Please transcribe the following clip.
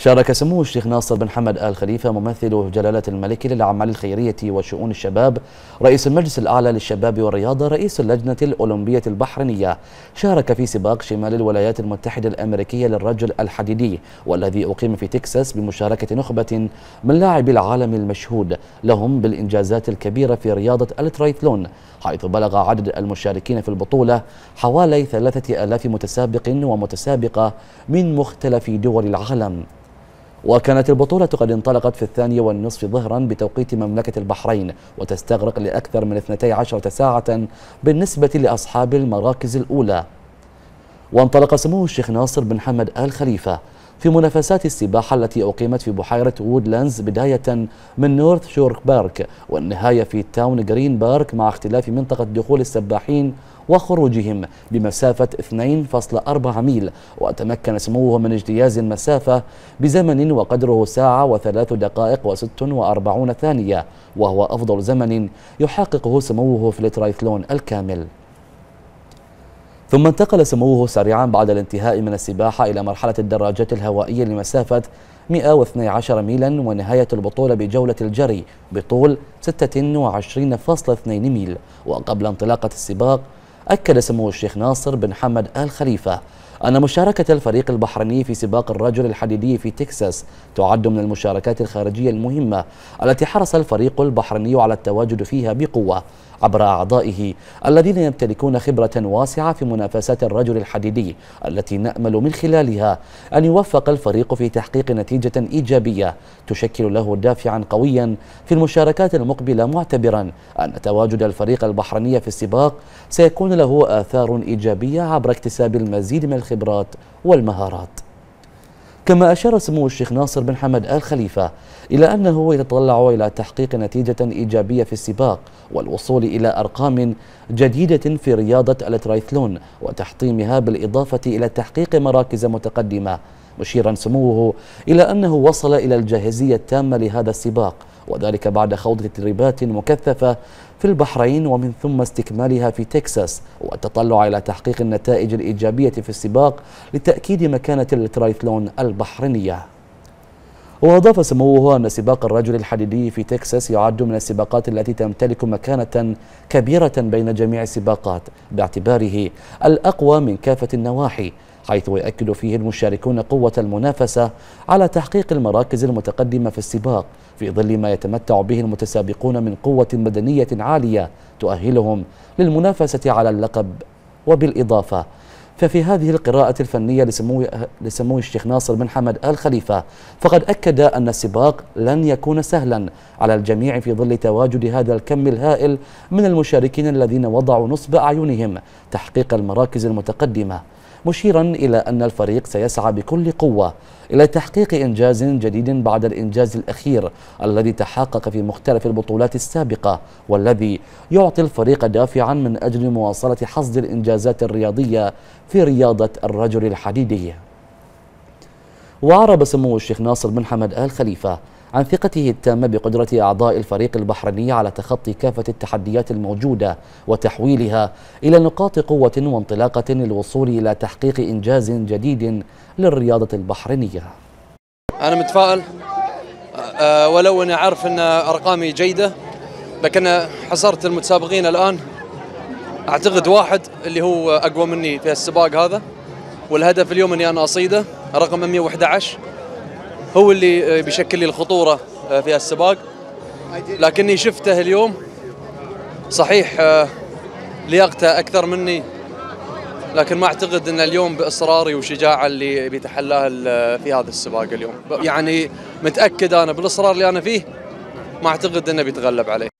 شارك سمو الشيخ ناصر بن حمد آل خليفة ممثل جلالة الملك للأعمال الخيرية وشؤون الشباب رئيس المجلس الأعلى للشباب والرياضة رئيس اللجنة الأولمبية البحرينية شارك في سباق شمال الولايات المتحدة الأمريكية للرجل الحديدي والذي أقيم في تكساس بمشاركة نخبة من لاعبي العالم المشهود لهم بالإنجازات الكبيرة في رياضة الترايثلون حيث بلغ عدد المشاركين في البطولة حوالي ثلاثة ألاف متسابق ومتسابقة من مختلف دول العالم وكانت البطولة قد انطلقت في الثانية والنصف ظهرا بتوقيت مملكة البحرين وتستغرق لأكثر من 12 ساعة بالنسبة لأصحاب المراكز الأولى وانطلق سمو الشيخ ناصر بن حمد آل خليفة في منافسات السباحة التي أقيمت في بحيرة وودلاندز بداية من نورث شورك بارك والنهاية في تاون جرين بارك مع اختلاف منطقة دخول السباحين وخروجهم بمسافة 2.4 ميل وتمكن سموه من اجتياز المسافة بزمن وقدره ساعة وثلاث دقائق وست وأربعون ثانية وهو أفضل زمن يحققه سموه في الترايثلون الكامل ثم انتقل سموه سريعا بعد الانتهاء من السباحة إلى مرحلة الدراجات الهوائية لمسافة 112 ميلا ونهاية البطولة بجولة الجري بطول 26.2 ميل وقبل انطلاقة السباق أكد سمو الشيخ ناصر بن حمد آل خليفة أن مشاركة الفريق البحريني في سباق الرجل الحديدي في تكساس تعد من المشاركات الخارجية المهمة التي حرص الفريق البحريني على التواجد فيها بقوة عبر أعضائه الذين يمتلكون خبرة واسعة في منافسات الرجل الحديدي التي نأمل من خلالها أن يوفق الفريق في تحقيق نتيجة إيجابية تشكل له دافعا قويا في المشاركات المقبلة معتبرا أن تواجد الفريق البحريني في السباق سيكون له آثار إيجابية عبر اكتساب المزيد من الخبرات والمهارات كما أشار سمو الشيخ ناصر بن حمد آل خليفة إلى أنه يتطلع إلى تحقيق نتيجة إيجابية في السباق والوصول إلى أرقام جديدة في رياضة الترايثلون وتحطيمها بالإضافة إلى تحقيق مراكز متقدمة مشيرا سموه إلى أنه وصل إلى الجاهزية التامة لهذا السباق وذلك بعد خوض تدريبات مكثفة في البحرين ومن ثم استكمالها في تكساس والتطلع إلى تحقيق النتائج الإيجابية في السباق لتأكيد مكانة الترايثلون البحرينية وأضاف سموه أن سباق الرجل الحديدي في تكساس يعد من السباقات التي تمتلك مكانة كبيرة بين جميع السباقات باعتباره الأقوى من كافة النواحي حيث يؤكد فيه المشاركون قوة المنافسة على تحقيق المراكز المتقدمة في السباق في ظل ما يتمتع به المتسابقون من قوة بدنية عالية تؤهلهم للمنافسة على اللقب وبالإضافة ففي هذه القراءة الفنية لسمو لسمو الشيخ ناصر بن حمد آل خليفة فقد أكد أن السباق لن يكون سهلا على الجميع في ظل تواجد هذا الكم الهائل من المشاركين الذين وضعوا نصب أعينهم تحقيق المراكز المتقدمة مشيرا إلى أن الفريق سيسعى بكل قوة إلى تحقيق إنجاز جديد بعد الإنجاز الأخير الذي تحقق في مختلف البطولات السابقة والذي يعطي الفريق دافعا من أجل مواصلة حصد الإنجازات الرياضية في رياضة الرجل الحديدي وعرب سمو الشيخ ناصر بن حمد آل خليفة عن ثقته التامة بقدرة أعضاء الفريق البحريني على تخطي كافة التحديات الموجودة وتحويلها إلى نقاط قوة وانطلاقة للوصول إلى تحقيق إنجاز جديد للرياضة البحرينية أنا متفائل آه، آه، ولو أني أعرف أن أرقامي جيدة لكن حصرت المتسابقين الآن أعتقد واحد اللي هو أقوى مني في السباق هذا والهدف اليوم أني أنا أصيده رقم 111 هو اللي آه، بيشكل لي الخطوره آه، في السباق لكني شفته اليوم صحيح آه، لياقته اكثر مني لكن ما اعتقد ان اليوم باصراري وشجاعه اللي بيتحلاه في هذا السباق اليوم يعني متاكد انا بالاصرار اللي انا فيه ما اعتقد انه بيتغلب عليه